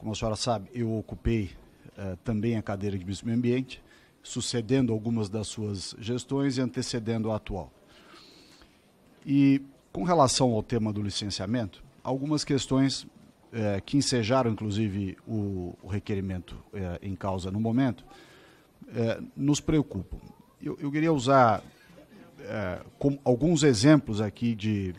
Como a senhora sabe, eu ocupei eh, também a cadeira de Ministro do Meio Ambiente, sucedendo algumas das suas gestões e antecedendo a atual. E com relação ao tema do licenciamento, algumas questões eh, que ensejaram, inclusive, o, o requerimento eh, em causa no momento, eh, nos preocupam. Eu, eu queria usar eh, alguns exemplos aqui de,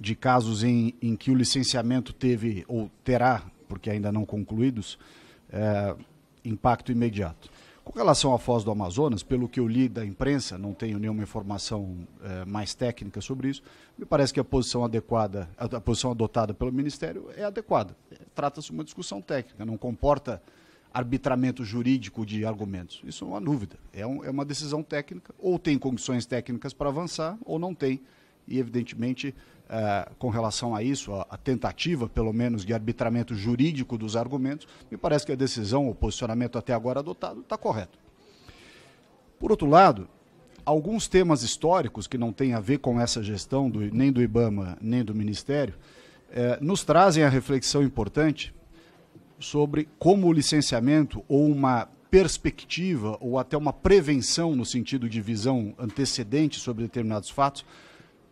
de casos em, em que o licenciamento teve ou terá porque ainda não concluídos, é, impacto imediato. Com relação à Foz do Amazonas, pelo que eu li da imprensa, não tenho nenhuma informação é, mais técnica sobre isso, me parece que a posição adequada, a, a posição adotada pelo Ministério é adequada. Trata-se de uma discussão técnica, não comporta arbitramento jurídico de argumentos. Isso é uma dúvida. É, um, é uma decisão técnica, ou tem condições técnicas para avançar, ou não tem e, evidentemente, eh, com relação a isso, a, a, tentativa, pelo menos, de arbitramento jurídico dos argumentos, me parece que a decisão, o posicionamento até agora adotado, está correto. Por outro lado, alguns temas históricos que não têm a ver com essa gestão, do, nem do IBAMA, nem do Ministério, eh, nos trazem a reflexão importante sobre como o licenciamento ou uma perspectiva ou até uma prevenção no sentido de visão antecedente sobre determinados fatos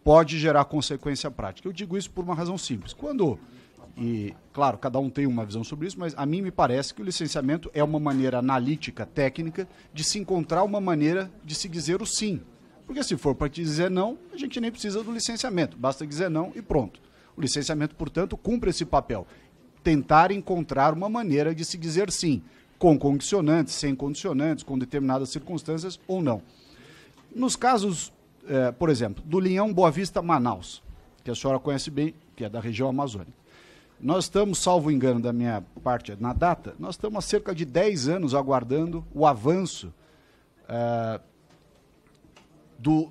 pode gerar consequência prática. Eu digo isso por uma razão simples. Quando, e claro, cada um tem uma visão sobre isso, mas a mim me parece que o licenciamento é uma maneira analítica, técnica, de se encontrar uma maneira de se dizer o sim. Porque se for para dizer não, a gente nem precisa do licenciamento, basta dizer não e pronto. O licenciamento, portanto, cumpre esse papel. Tentar encontrar uma maneira de se dizer sim, com condicionantes, sem condicionantes, com determinadas circunstâncias ou não. Nos casos é, por exemplo, do Linhão Boa Vista Manaus, que a senhora conhece bem, que é da região amazônica. Nós estamos, salvo engano da minha parte na data, nós estamos há cerca de 10 anos aguardando o avanço é, do,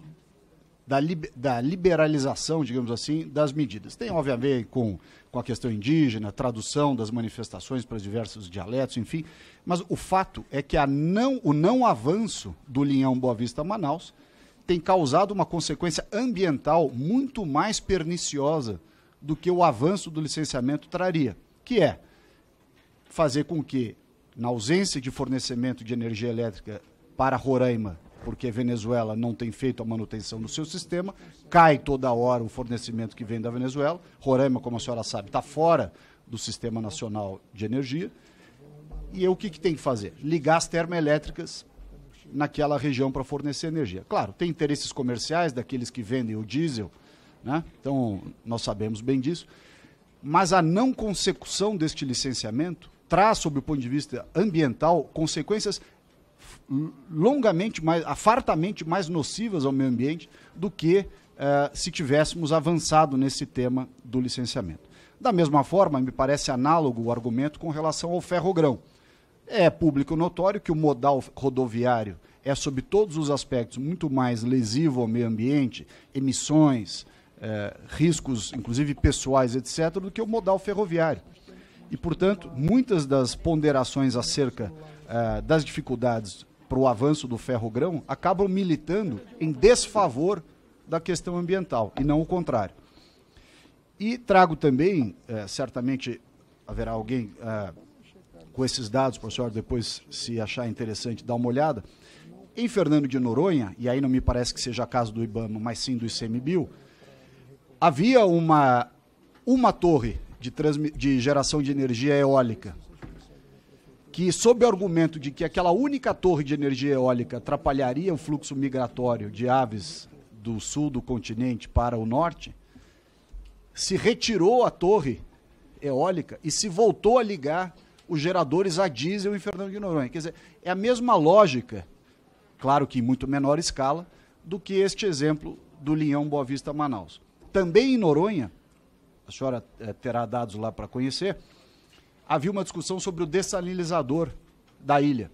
da, da, liberalização, digamos assim, das medidas. Tem, obviamente, com, com a questão indígena, tradução das manifestações para diversos dialetos, enfim. Mas o fato é que não, o não avanço do linhão Boa Vista Manaus tem causado uma consequência ambiental muito mais perniciosa do que o avanço do licenciamento traria, que é fazer com que, na ausência de fornecimento de energia elétrica para Roraima, porque a Venezuela não tem feito a manutenção do seu sistema, cai toda hora o fornecimento que vem da Venezuela. Roraima, como a senhora sabe, está fora do Sistema Nacional de Energia. E o que, que tem que fazer? Ligar as termoelétricas naquela região para fornecer energia. Claro, tem interesses comerciais daqueles que vendem o diesel, né? então nós sabemos bem disso, mas a não consecução deste licenciamento traz, sob o ponto de vista ambiental, consequências longamente mais, fartamente mais nocivas ao meio ambiente do que uh, se tivéssemos avançado nesse tema do licenciamento. Da mesma forma, me parece análogo o argumento com relação ao ferrogrão. É público notório que o modal rodoviário é, sob todos os aspectos, muito mais lesivo ao meio ambiente, emissões, é, riscos, inclusive pessoais, etc., do que o modal ferroviário. E, portanto, muitas das ponderações acerca é, das dificuldades para o avanço do ferrogrão acabam militando em desfavor da questão ambiental, e não o contrário. E trago também, é, certamente haverá alguém com esses dados, para depois, se achar interessante, dar uma olhada. Em Fernando de Noronha, e aí não me parece que seja caso do IBAMA, mas sim do ICMBio, havia uma, uma torre de, de geração de energia eólica que, sob o argumento de que aquela única torre de energia eólica atrapalharia o fluxo migratório de aves do sul do continente para o norte, se retirou a torre eólica e se voltou a ligar os geradores a diesel em Fernando de Noronha. Quer dizer, é a mesma lógica, claro que em muito menor escala, do que este exemplo do Linhão Boa Vista Manaus. Também em Noronha, a senhora eh, terá dados lá para conhecer, havia uma discussão sobre o dessalinizador da ilha,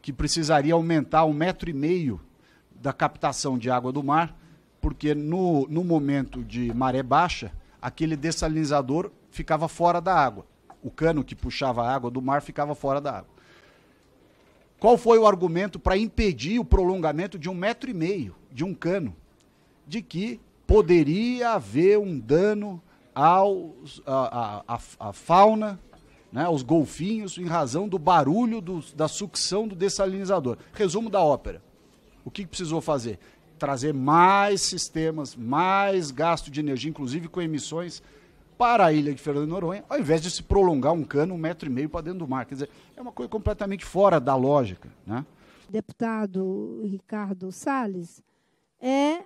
que precisaria aumentar um metro e meio da captação de água do mar, porque no, no momento de maré baixa, aquele dessalinizador ficava fora da água o cano que puxava a água do mar ficava fora da água. Qual foi o argumento para impedir o prolongamento de um metro e meio de um cano? De que poderia haver um dano aos, a, a, a, a fauna, né, aos golfinhos, em razão do barulho do, da sucção do dessalinizador. Resumo da ópera. O que precisou fazer? Trazer mais sistemas, mais gasto de energia, inclusive com emissões para a ilha de Fernando de Noronha, ao invés de se prolongar um cano um metro e meio para dentro do mar. Quer dizer, é uma coisa completamente fora da lógica. Né? Deputado Ricardo Salles, é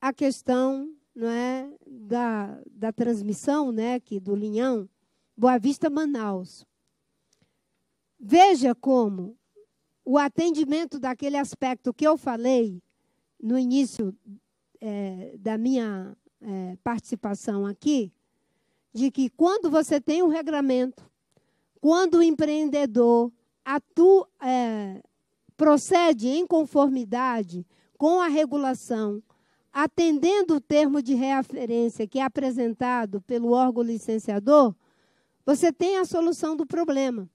a questão não é, da, da transmissão né, aqui do Linhão, Boa Vista Manaus. Veja como o atendimento daquele aspecto que eu falei no início é, da minha é, participação aqui, de que quando você tem um regramento, quando o empreendedor atua, é, procede em conformidade com a regulação, atendendo o termo de referência que é apresentado pelo órgão licenciador, você tem a solução do problema.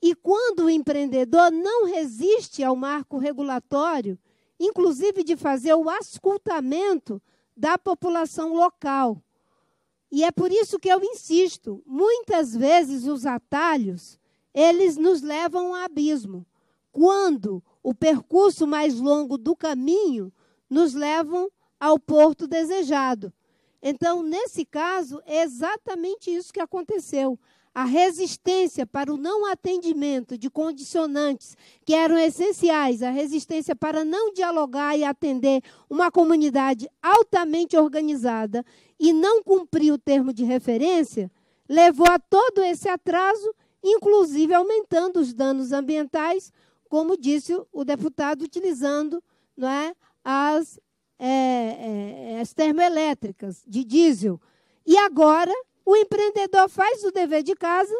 E quando o empreendedor não resiste ao marco regulatório, inclusive de fazer o ascultamento da população local, e é por isso que eu insisto, muitas vezes os atalhos, eles nos levam ao abismo, quando o percurso mais longo do caminho nos levam ao porto desejado. Então, nesse caso, é exatamente isso que aconteceu a resistência para o não atendimento de condicionantes que eram essenciais, a resistência para não dialogar e atender uma comunidade altamente organizada e não cumprir o termo de referência, levou a todo esse atraso, inclusive aumentando os danos ambientais, como disse o deputado, utilizando não é, as, é, é, as termoelétricas de diesel. E agora o empreendedor faz o dever de casa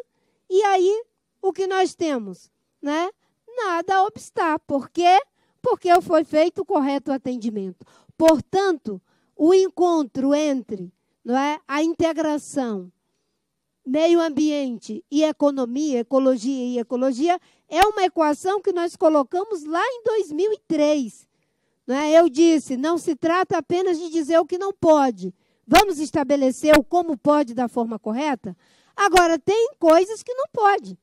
e aí o que nós temos, né? Nada a obstar, porque porque foi feito o correto atendimento. Portanto, o encontro entre, não é, a integração meio ambiente e economia, ecologia e ecologia é uma equação que nós colocamos lá em 2003. Não é? Eu disse, não se trata apenas de dizer o que não pode, Vamos estabelecer o como pode da forma correta? Agora, tem coisas que não pode.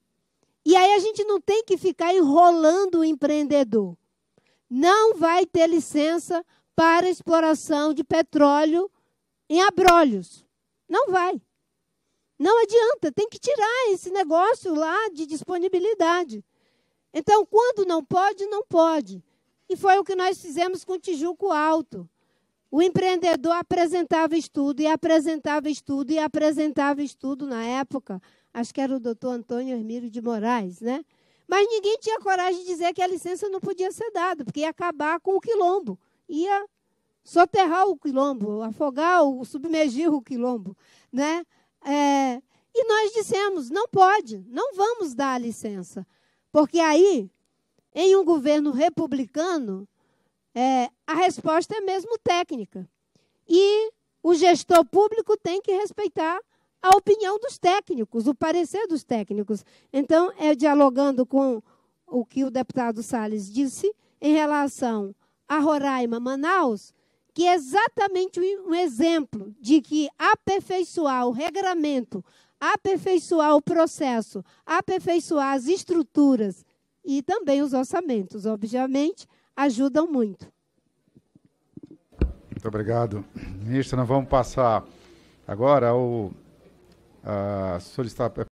E aí a gente não tem que ficar enrolando o empreendedor. Não vai ter licença para exploração de petróleo em abrolhos. Não vai. Não adianta, tem que tirar esse negócio lá de disponibilidade. Então, quando não pode, não pode. E foi o que nós fizemos com Tijuco Alto. O empreendedor apresentava estudo e apresentava estudo e apresentava estudo na época. Acho que era o doutor Antônio Hermílio de Moraes, né? Mas ninguém tinha coragem de dizer que a licença não podia ser dada, porque ia acabar com o quilombo. Ia soterrar o quilombo, afogar, o, submergir o quilombo. Né? É, e nós dissemos: não pode, não vamos dar a licença. Porque aí, em um governo republicano, é, a resposta é mesmo técnica. E o gestor público tem que respeitar a opinião dos técnicos, o parecer dos técnicos. Então, é dialogando com o que o deputado Salles disse em relação a Roraima, Manaus, que é exatamente um exemplo de que aperfeiçoar o regramento, aperfeiçoar o processo, aperfeiçoar as estruturas e também os orçamentos, obviamente, ajudam muito. Muito obrigado. Ministro, nós vamos passar agora ao a solicitar